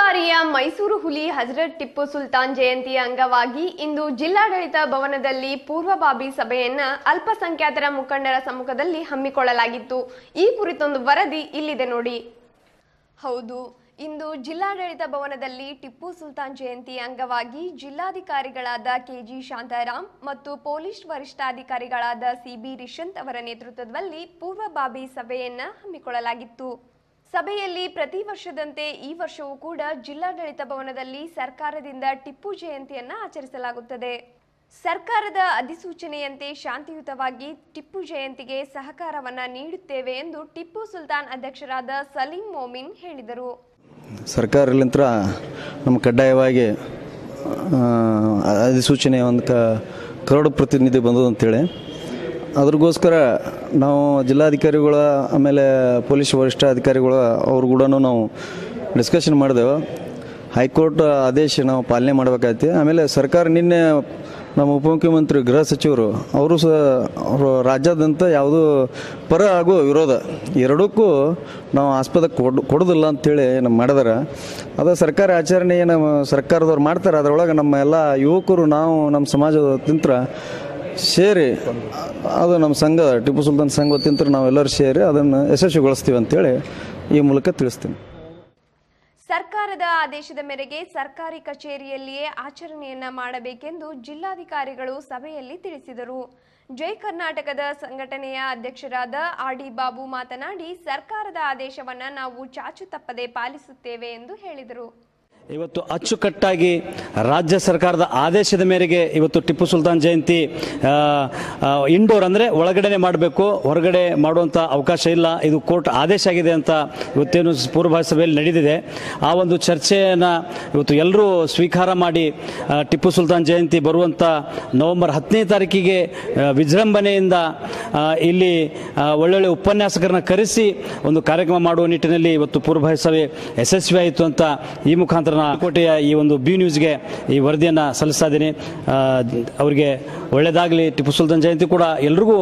ಬಾರಿಯ ಮೈಸೂರು ಹುಲಿ ಹಜರತ್ ಟಿಪ್ಪು ಸುಲ್ತಾನ್ ಜಯಂತಿಯ ಅಂಗವಾಗಿ ಇಂದು ಜಿಲ್ಲಾಡಳಿತ ಭವನದಲ್ಲಿ ಪೂರ್ವಭಾವಿ ಸಭೆಯನ್ನ ಅಲ್ಪಸಂಖ್ಯಾತರ ಮುಖಂಡರ ಸಮ್ಮುಖದಲ್ಲಿ ಹಮ್ಮಿಕೊಳ್ಳಲಾಗಿತ್ತು ಈ ಕುರಿತೊಂದು ವರದಿ ಇಲ್ಲಿದೆ ನೋಡಿ ಹೌದು ಇಂದು ಜಿಲ್ಲಾಡಳಿತ ಭವನದಲ್ಲಿ ಟಿಪ್ಪು ಸುಲ್ತಾನ್ ಜಯಂತಿ ಅಂಗವಾಗಿ ಜಿಲ್ಲಾಧಿಕಾರಿಗಳಾದ ಕೆಜಿ ಶಾಂತಾರಾಮ್ ಮತ್ತು ಪೊಲೀಸ್ ವರಿಷ್ಠಾಧಿಕಾರಿಗಳಾದ ಸಿಬಿ ರಿಶಂತ್ ಅವರ ನೇತೃತ್ವದಲ್ಲಿ ಪೂರ್ವಭಾವಿ ಸಭೆಯನ್ನ ಹಮ್ಮಿಕೊಳ್ಳಲಾಗಿತ್ತು ಸಭೆಯಲ್ಲಿ ಪ್ರತಿ ವರ್ಷದಂತೆ ಈ ವರ್ಷವೂ ಕೂಡ ಜಿಲ್ಲಾಡಳಿತ ಭವನದಲ್ಲಿ ಸರ್ಕಾರದಿಂದ ಟಿಪ್ಪು ಜಯಂತಿಯನ್ನು ಆಚರಿಸಲಾಗುತ್ತದೆ ಸರ್ಕಾರದ ಅಧಿಸೂಚನೆಯಂತೆ ಶಾಂತಿಯುತವಾಗಿ ಟಿಪ್ಪು ಜಯಂತಿಗೆ ಸಹಕಾರವನ್ನು ನೀಡುತ್ತೇವೆ ಎಂದು ಟಿಪ್ಪು ಸುಲ್ತಾನ್ ಅಧ್ಯಕ್ಷರಾದ ಸಲೀಂ ಮೋಮಿನ್ ಹೇಳಿದರು ಸರ್ಕಾರಲಿಂತ ನಮ್ಮ ಕಡ್ಡಾಯವಾಗಿ ಅಧಿಸೂಚನೆ ಒಂದು ಕರಡು ಪ್ರತಿನಿಧಿ ಬಂದದಂತೇಳಿ ಅದ್ರಗೋಸ್ಕರ ನಾವು ಜಿಲ್ಲಾಧಿಕಾರಿಗಳ ಆಮೇಲೆ ಪೊಲೀಸ್ ವರಿಷ್ಠಾಧಿಕಾರಿಗಳ ಅವ್ರ ಕೂಡ ನಾವು ಡಿಸ್ಕಷನ್ ಮಾಡಿದೆವು ಹೈಕೋರ್ಟ್ ಆದೇಶ ನಾವು ಪಾಲನೆ ಮಾಡಬೇಕಾಯ್ತಿ ಆಮೇಲೆ ಸರ್ಕಾರ ನಿನ್ನೆ ನಮ್ಮ ಉಪಮುಖ್ಯಮಂತ್ರಿ ಗೃಹ ಸಚಿವರು ಅವರು ಸಹ ಅವರು ರಾಜ್ಯಾದ್ಯಂತ ಯಾವುದೂ ಪರ ಹಾಗೂ ವಿರೋಧ ಎರಡಕ್ಕೂ ನಾವು ಆಸ್ಪದ ಕೊಡ್ ಕೊಡೋದಿಲ್ಲ ಅಂತೇಳಿ ಏನು ಮಾಡಿದಾರೆ ಅದು ಸರ್ಕಾರ ಆಚರಣೆ ಏನು ಸರ್ಕಾರದವ್ರು ಮಾಡ್ತಾರೆ ಅದರೊಳಗೆ ನಮ್ಮ ಎಲ್ಲ ಯುವಕರು ನಾವು ನಮ್ಮ ಸಮಾಜದ ತಿಂತ್ರ ಸೇರಿ ಅದು ನಮ್ಮ ಸಂಘ ಟಿಪ್ಪು ಸುಲ್ತಾನ್ ಸಂಘ ವತಿಯಿಂದ ನಾವೆಲ್ಲರೂ ಸೇರಿ ಅದನ್ನು ಯಶಸ್ವಿಗೊಳಿಸ್ತೀವಿ ಅಂತೇಳಿ ಈ ಮೂಲಕ ತಿಳಿಸ್ತೀನಿ ಸರ್ಕಾರದ ಆದೇಶದ ಮೇರೆಗೆ ಸರ್ಕಾರಿ ಕಚೇರಿಯಲ್ಲಿಯೇ ಆಚರಣೆಯನ್ನ ಮಾಡಬೇಕೆಂದು ಜಿಲ್ಲಾಧಿಕಾರಿಗಳು ಸಭೆಯಲ್ಲಿ ತಿಳಿಸಿದರು ಜೈ ಕರ್ನಾಟಕದ ಸಂಘಟನೆಯ ಅಧ್ಯಕ್ಷರಾದ ಆರ್ ಡಿ ಬಾಬು ಮಾತನಾಡಿ ಸರ್ಕಾರದ ಆದೇಶವನ್ನು ನಾವು ಚಾಚು ತಪ್ಪದೆ ಪಾಲಿಸುತ್ತೇವೆ ಎಂದು ಹೇಳಿದರು ಇವತ್ತು ಅಚ್ಚುಕಟ್ಟಾಗಿ ರಾಜ್ಯ ಸರ್ಕಾರದ ಆದೇಶದ ಮೇರೆಗೆ ಇವತ್ತು ಟಿಪ್ಪು ಸುಲ್ತಾನ್ ಜಯಂತಿ ಇಂಡೋರ್ ಅಂದರೆ ಒಳಗಡೆನೆ ಮಾಡಬೇಕು ಹೊರಗಡೆ ಮಾಡುವಂಥ ಅವಕಾಶ ಇಲ್ಲ ಇದು ಕೋರ್ಟ್ ಆದೇಶ ಆಗಿದೆ ಅಂತ ಇವತ್ತೇನು ಪೂರ್ವಭಾವಿ ಸಭೆಯಲ್ಲಿ ನಡೆದಿದೆ ಆ ಒಂದು ಚರ್ಚೆಯನ್ನು ಇವತ್ತು ಎಲ್ಲರೂ ಸ್ವೀಕಾರ ಮಾಡಿ ಟಿಪ್ಪು ಸುಲ್ತಾನ್ ಜಯಂತಿ ಬರುವಂಥ ನವೆಂಬರ್ ಹತ್ತನೇ ತಾರೀಕಿಗೆ ವಿಜೃಂಭಣೆಯಿಂದ ಇಲ್ಲಿ ಒಳ್ಳೊಳ್ಳೆ ಉಪನ್ಯಾಸಕರನ್ನ ಕರೆಸಿ ಒಂದು ಕಾರ್ಯಕ್ರಮ ಮಾಡುವ ನಿಟ್ಟಿನಲ್ಲಿ ಇವತ್ತು ಪೂರ್ವಭಾವಿ ಸಭೆ ಯಶಸ್ವಿಯಾಯಿತು ಅಂತ ಈ ಮುಖಾಂತರ ಕೋಟೆಯ ಈ ಒಂದು ಬಿ ನ್ಯೂಸ್ಗೆ ಈ ವರದಿಯನ್ನು ಸಲ್ಲಿಸ್ತಾ ಇದ್ದೀನಿ ಅವರಿಗೆ ಒಳ್ಳೆಯದಾಗಲಿ ಟಿಪ್ಪು ಸುಲ್ತಾನ್ ಜಯಂತಿ ಕೂಡ ಎಲ್ರಿಗೂ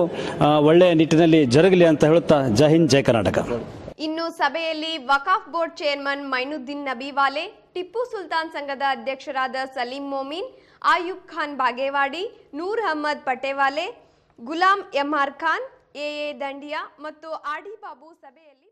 ಒಳ್ಳೆಯ ನಿಟ್ಟಿನಲ್ಲಿ ಜರುಗಲಿ ಅಂತ ಹೇಳುತ್ತಾ ಜೈ ಹಿಂದ್ ಜೈ ಕರ್ನಾಟಕ ಇನ್ನು ಸಭೆಯಲ್ಲಿ ವಕಾಫ್ ಬೋರ್ಡ್ ಚೇರ್ಮನ್ ಮೈನುದ್ದೀನ್ ನಬಿವಾಲೆ ಟಿಪ್ಪು ಸುಲ್ತಾನ್ ಸಂಘದ ಅಧ್ಯಕ್ಷರಾದ ಸಲೀಂ ಮೊಮಿನ್ ಆಯೂಬ್ ಖಾನ್ ಬಾಗೇವಾಡಿ ನೂರ್ ಅಹಮ್ಮದ್ ಪಟೇವಾಲೆ ಗುಲಾಂ ಎಂಆರ್ ಖಾನ್ ಎಎ ದಂಡಿಯಾ ಮತ್ತು ಆಡಿ ಬಾಬು ಸಭೆಯಲ್ಲಿ